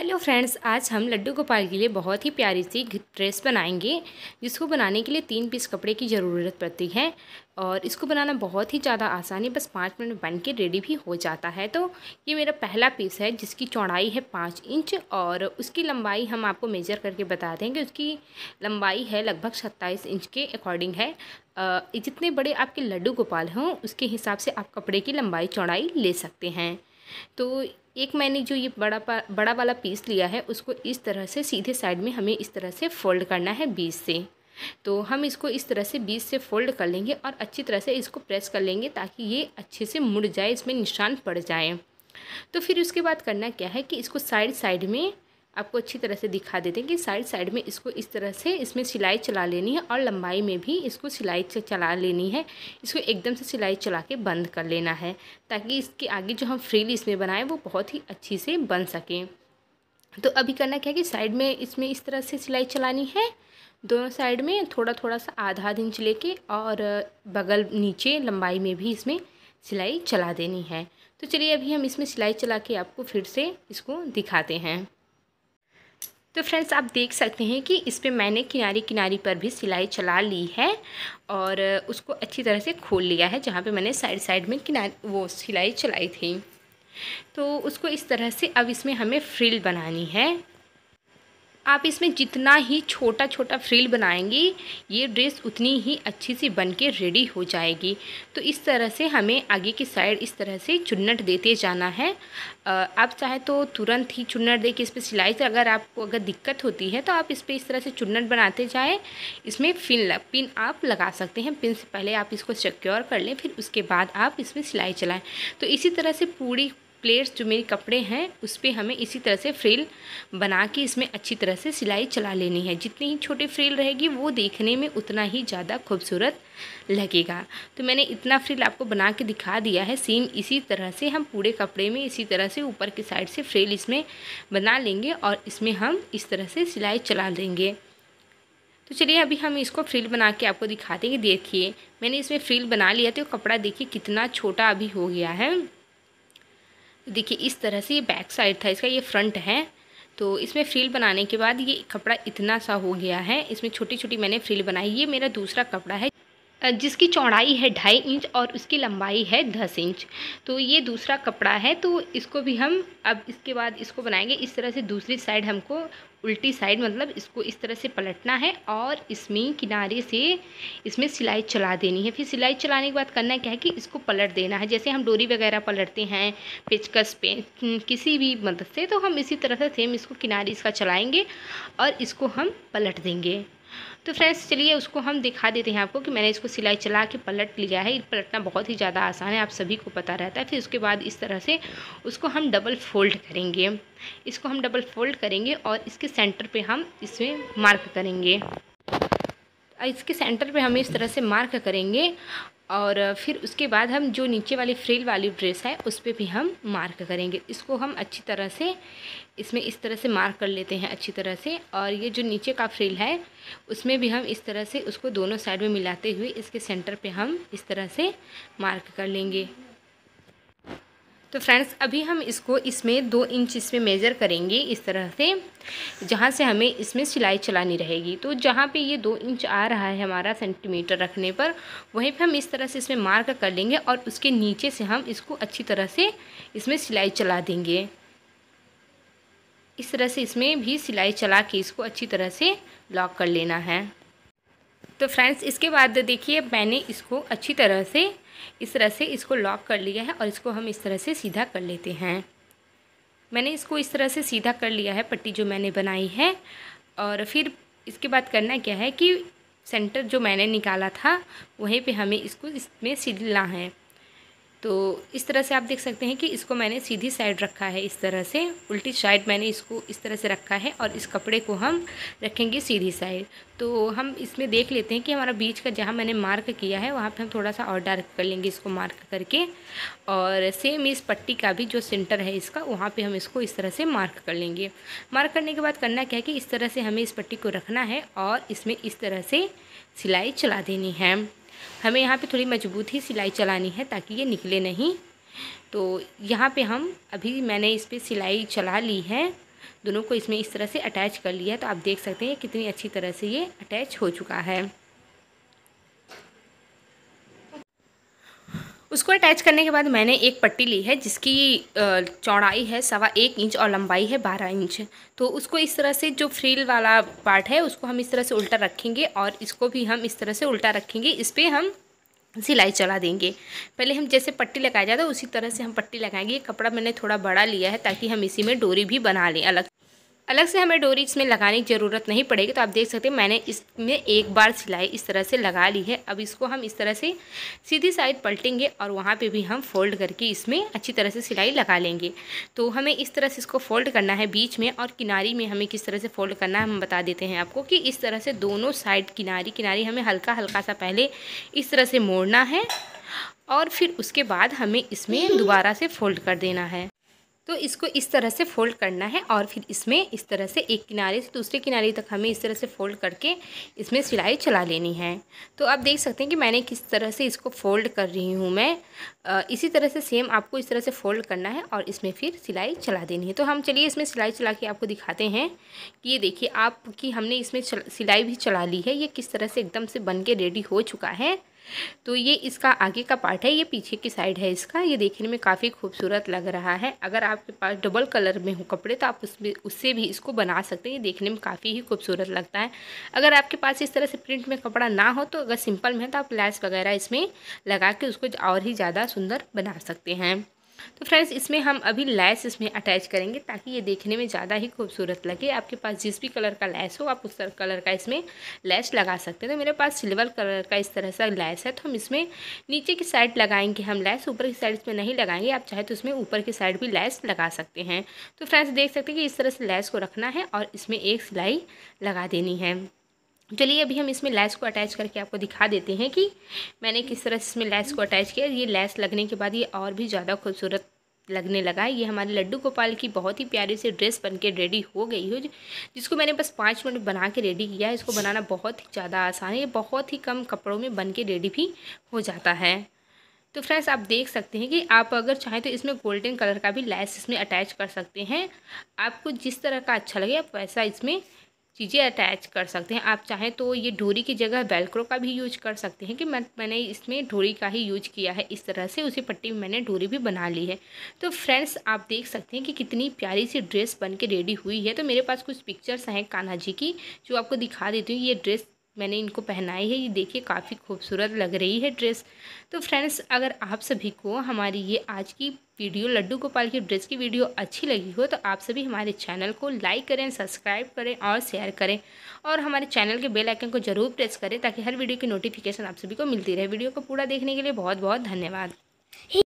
Hello friends आज हम लड्डू गोपाल के लिए बहुत ही प्यारी सी ड्रेस बनाएंगे जिसको बनाने के लिए तीन पीस कपड़े की ज़रूरत पड़ती है और इसको बनाना बहुत ही ज़्यादा आसान है बस पाँच मिनट में बन के रेडी भी हो जाता है तो ये मेरा पहला पीस है जिसकी चौड़ाई है पाँच इंच और उसकी लंबाई हम आपको मेजर करके बता दें कि उसकी लंबाई है लगभग सत्ताईस इंच के अकॉर्डिंग है जितने बड़े आपके लड्डू गोपाल हों उसके हिसाब से आप कपड़े की लंबाई चौड़ाई ले सकते हैं तो एक मैंने जो ये बड़ा पा बड़ा वाला पीस लिया है उसको इस तरह से सीधे साइड में हमें इस तरह से फोल्ड करना है बीच से तो हम इसको इस तरह से बीच से फोल्ड कर लेंगे और अच्छी तरह से इसको प्रेस कर लेंगे ताकि ये अच्छे से मुड़ जाए इसमें निशान पड़ जाए तो फिर उसके बाद करना क्या है कि इसको साइड साइड में आपको अच्छी तरह से दिखा देते हैं कि साइड साइड में इसको इस तरह से इसमें सिलाई चला लेनी है और लंबाई में भी इसको सिलाई चला लेनी है इसको एकदम से सिलाई चला के बंद कर लेना है ताकि इसके आगे जो हम फ्रिल इसमें बनाएं वो बहुत ही अच्छी से बन सकें तो अभी करना क्या है कि साइड में इसमें इस तरह से सिलाई चलानी है दोनों साइड में थोड़ा थोड़ा सा आधा आध इंच लेके और बगल नीचे लंबाई में भी इसमें सिलाई चला देनी है तो चलिए अभी हम इसमें सिलाई चला के आपको फिर से इसको दिखाते हैं तो फ्रेंड्स आप देख सकते हैं कि इस पर मैंने किनारे किनारे पर भी सिलाई चला ली है और उसको अच्छी तरह से खोल लिया है जहाँ पे मैंने साइड साइड में किनारे वो सिलाई चलाई थी तो उसको इस तरह से अब इसमें हमें फ्रिल बनानी है आप इसमें जितना ही छोटा छोटा फ्रिल बनाएंगे ये ड्रेस उतनी ही अच्छी सी बन के रेडी हो जाएगी तो इस तरह से हमें आगे की साइड इस तरह से चुन्नट देते जाना है आप चाहे तो तुरंत ही चुन्नट दे के इस पर सिलाई से अगर आपको अगर दिक्कत होती है तो आप इस पर इस तरह से चुन्नट बनाते जाएँ इसमें पिन पिन आप लगा सकते हैं पिन से पहले आप इसको सिक्योर कर लें फिर उसके बाद आप इसमें सिलाई चलाएँ तो इसी तरह से पूरी प्लेट्स जो मेरे कपड़े हैं उस पर हमें इसी तरह से फ्रेल बना के इसमें अच्छी तरह से सिलाई चला लेनी है जितनी ही छोटे फ्रेल रहेगी वो देखने में उतना ही ज़्यादा खूबसूरत लगेगा तो मैंने इतना फ्रेल आपको बना के दिखा दिया है सेम इसी तरह से हम पूरे कपड़े में इसी तरह से ऊपर की साइड से फ्रेल इसमें बना लेंगे और इसमें हम इस तरह से सिलाई चला देंगे तो चलिए अभी हम इसको फ्रिल बना के आपको दिखा देंगे देखिए मैंने इसमें फ्रिल बना लिया तो कपड़ा देखिए कितना छोटा अभी हो गया है देखिए इस तरह से ये बैक साइड था इसका ये फ्रंट है तो इसमें फ्रिल बनाने के बाद ये कपड़ा इतना सा हो गया है इसमें छोटी छोटी मैंने फ्रिल बनाई ये मेरा दूसरा कपड़ा है जिसकी चौड़ाई है ढाई इंच और उसकी लंबाई है दस इंच तो ये दूसरा कपड़ा है तो इसको भी हम अब इसके बाद इसको बनाएंगे इस तरह से दूसरी साइड हमको उल्टी साइड मतलब इसको इस तरह से पलटना है और इसमें किनारे से इसमें सिलाई चला देनी है फिर सिलाई चलाने के बाद करना क्या है कि इसको पलट देना है जैसे हम डोरी वगैरह पलटते हैं पेचकस पे किसी भी मदद से तो हम इसी तरह से सेम इसको किनारे इसका चलाएँगे और इसको हम पलट देंगे तो फ्रेंड्स चलिए उसको हम दिखा देते हैं आपको कि मैंने इसको सिलाई चला के पलट लिया है पलटना बहुत ही ज़्यादा आसान है आप सभी को पता रहता है फिर उसके बाद इस तरह से उसको हम डबल फोल्ड करेंगे इसको हम डबल फोल्ड करेंगे और इसके सेंटर पे हम इसमें मार्क करेंगे इसके सेंटर पे हम इस तरह से मार्क करेंगे और फिर उसके बाद हम जो नीचे वाली फ्रिल वाली ड्रेस है उस पर भी हम मार्क करेंगे इसको हम अच्छी तरह से इसमें इस तरह से मार्क कर लेते हैं अच्छी तरह से और ये जो नीचे का फ्रिल है उसमें भी हम इस तरह से उसको दोनों साइड में मिलाते हुए इसके सेंटर पे हम इस तरह से मार्क कर लेंगे तो फ्रेंड्स अभी हम इसको इसमें दो इंच इसमें मेज़र करेंगे इस तरह से जहाँ से हमें इसमें सिलाई चलानी रहेगी तो जहाँ पे ये दो इंच आ रहा है हमारा सेंटीमीटर रखने पर वहीं पे हम इस तरह से इसमें मार्क कर लेंगे और उसके नीचे से हम इसको अच्छी तरह से इसमें सिलाई चला देंगे इस तरह से इसमें भी सिलाई चला के इसको अच्छी तरह से लॉक कर लेना है तो फ्रेंड्स इसके बाद देखिए मैंने इसको अच्छी तरह से इस तरह से इसको लॉक कर लिया है और इसको हम इस तरह से सीधा कर लेते हैं मैंने इसको इस तरह से सीधा कर लिया है पट्टी जो मैंने बनाई है और फिर इसके बाद करना क्या है कि सेंटर जो मैंने निकाला था वहीं पे हमें इसको इसमें सिलना है तो इस तरह से आप देख सकते हैं कि इसको मैंने सीधी साइड रखा है इस तरह से उल्टी साइड मैंने इसको इस तरह से रखा है और इस कपड़े को हम रखेंगे सीधी साइड तो हम इसमें देख लेते हैं कि हमारा बीच का जहाँ मैंने मार्क किया है वहाँ पे हम थोड़ा सा और डार्क कर लेंगे इसको मार्क करके और सेम इस पट्टी का भी जो सेंटर है इसका वहाँ पर हम इसको इस तरह से मार्क कर लेंगे मार्क करने के बाद करना क्या है कि इस तरह से हमें इस पट्टी को रखना है और इसमें इस तरह से सिलाई चला देनी है हमें यहाँ पे थोड़ी मजबूत ही सिलाई चलानी है ताकि ये निकले नहीं तो यहाँ पे हम अभी मैंने इस पर सिलाई चला ली है दोनों को इसमें इस तरह से अटैच कर लिया है तो आप देख सकते हैं कितनी अच्छी तरह से ये अटैच हो चुका है उसको अटैच करने के बाद मैंने एक पट्टी ली है जिसकी चौड़ाई है सवा एक इंच और लंबाई है बारह इंच तो उसको इस तरह से जो फ्रील वाला पार्ट है उसको हम इस तरह से उल्टा रखेंगे और इसको भी हम इस तरह से उल्टा रखेंगे इस पर हम सिलाई चला देंगे पहले हम जैसे पट्टी लगाया जाता है उसी तरह से हम पट्टी लगाएंगे कपड़ा मैंने थोड़ा बड़ा लिया है ताकि हम इसी में डोरी भी बना लें अलग अलग से हमें डोरी इसमें लगाने की ज़रूरत नहीं पड़ेगी तो आप देख सकते हैं मैंने इसमें एक बार सिलाई इस तरह से लगा ली है अब इसको हम इस तरह से सीधी साइड पलटेंगे और वहाँ पे भी हम फोल्ड करके इसमें अच्छी तरह से सिलाई लगा लेंगे तो हमें इस तरह से इसको फोल्ड करना है बीच में और किनारी में हमें किस तरह से फोल्ड करना है हम बता देते हैं आपको कि इस तरह से दोनों साइड किनारी किनारी हमें हल्का हल्का सा पहले इस तरह से मोड़ना है और फिर उसके बाद हमें इसमें हम्म। दोबारा से फोल्ड कर देना है तो इसको इस तरह से फोल्ड करना है और फिर इसमें इस तरह से एक किनारे से दूसरे किनारे तक हमें इस तरह से फोल्ड करके इसमें सिलाई चला लेनी है तो आप देख सकते हैं कि मैंने किस तरह से इसको फोल्ड कर रही हूँ मैं इसी तरह से सेम आपको इस तरह से फोल्ड करना है और इसमें फिर सिलाई चला देनी है तो हम चलिए इसमें सिलाई चला के आपको दिखाते हैं कि ये देखिए आप कि हमने इसमें सिलाई भी चला ली है ये किस तरह से एकदम से बन के रेडी हो चुका है तो ये इसका आगे का पार्ट है ये पीछे की साइड है इसका ये देखने में काफ़ी खूबसूरत लग रहा है अगर आपके पास डबल कलर में हो कपड़े तो आप उसमें उससे भी इसको बना सकते हैं ये देखने में काफ़ी ही खूबसूरत लगता है अगर आपके पास इस तरह से प्रिंट में कपड़ा ना हो तो अगर सिंपल में है तो आप लैस वगैरह इसमें लगा के उसको और ही ज़्यादा सुंदर बना सकते हैं तो फ्रेंड्स इसमें हम अभी लैस इसमें अटैच करेंगे ताकि ये देखने में ज़्यादा ही खूबसूरत लगे आपके पास जिस भी कलर का लैस हो आप उस कलर का इसमें लैस लगा सकते हैं तो मेरे पास सिल्वर कलर का इस तरह सा लैस है तो हम इसमें नीचे की साइड लगाएंगे हम लैस ऊपर की साइड इसमें नहीं लगाएंगे आप चाहे तो इसमें ऊपर की साइड भी लैस लगा सकते हैं तो फ्रेंड्स देख सकते हैं कि इस तरह से लैस को रखना है और इसमें एक सिलाई लगा देनी है चलिए अभी हम इसमें लैस को अटैच करके आपको दिखा देते हैं कि मैंने किस तरह से इसमें लैस को अटैच किया ये लैस लगने के बाद ये और भी ज़्यादा खूबसूरत लगने लगा है ये हमारे लड्डू गोपाल की बहुत ही प्यारी से ड्रेस बन के रेडी हो गई हो जिसको मैंने बस पाँच मिनट बना के रेडी किया है इसको बनाना बहुत ही ज़्यादा आसान है ये बहुत ही कम कपड़ों में बन के रेडी भी हो जाता है तो फ्रेंड्स आप देख सकते हैं कि आप अगर चाहें तो इसमें गोल्डन कलर का भी लैस इसमें अटैच कर सकते हैं आपको जिस तरह का अच्छा लगे आप वैसा इसमें चीज़ें अटैच कर सकते हैं आप चाहें तो ये ढोरी की जगह बेलक्रो का भी यूज कर सकते हैं कि मैं मैंने इसमें ढोरी का ही यूज किया है इस तरह से उसी पट्टी में मैंने ढोरी भी बना ली है तो फ्रेंड्स आप देख सकते हैं कि कितनी प्यारी सी ड्रेस बन के रेडी हुई है तो मेरे पास कुछ पिक्चर्स हैं कान्हा जी की जो आपको दिखा देती हूँ ये ड्रेस मैंने इनको पहनाई है ये देखिए काफ़ी खूबसूरत लग रही है ड्रेस तो फ्रेंड्स अगर आप सभी को हमारी ये आज की वीडियो लड्डू गोपाल की ड्रेस की वीडियो अच्छी लगी हो तो आप सभी हमारे चैनल को लाइक करें सब्सक्राइब करें और शेयर करें और हमारे चैनल के बेल आइकन को जरूर प्रेस करें ताकि हर वीडियो की नोटिफिकेशन आप सभी को मिलती रहे वीडियो को पूरा देखने के लिए बहुत बहुत धन्यवाद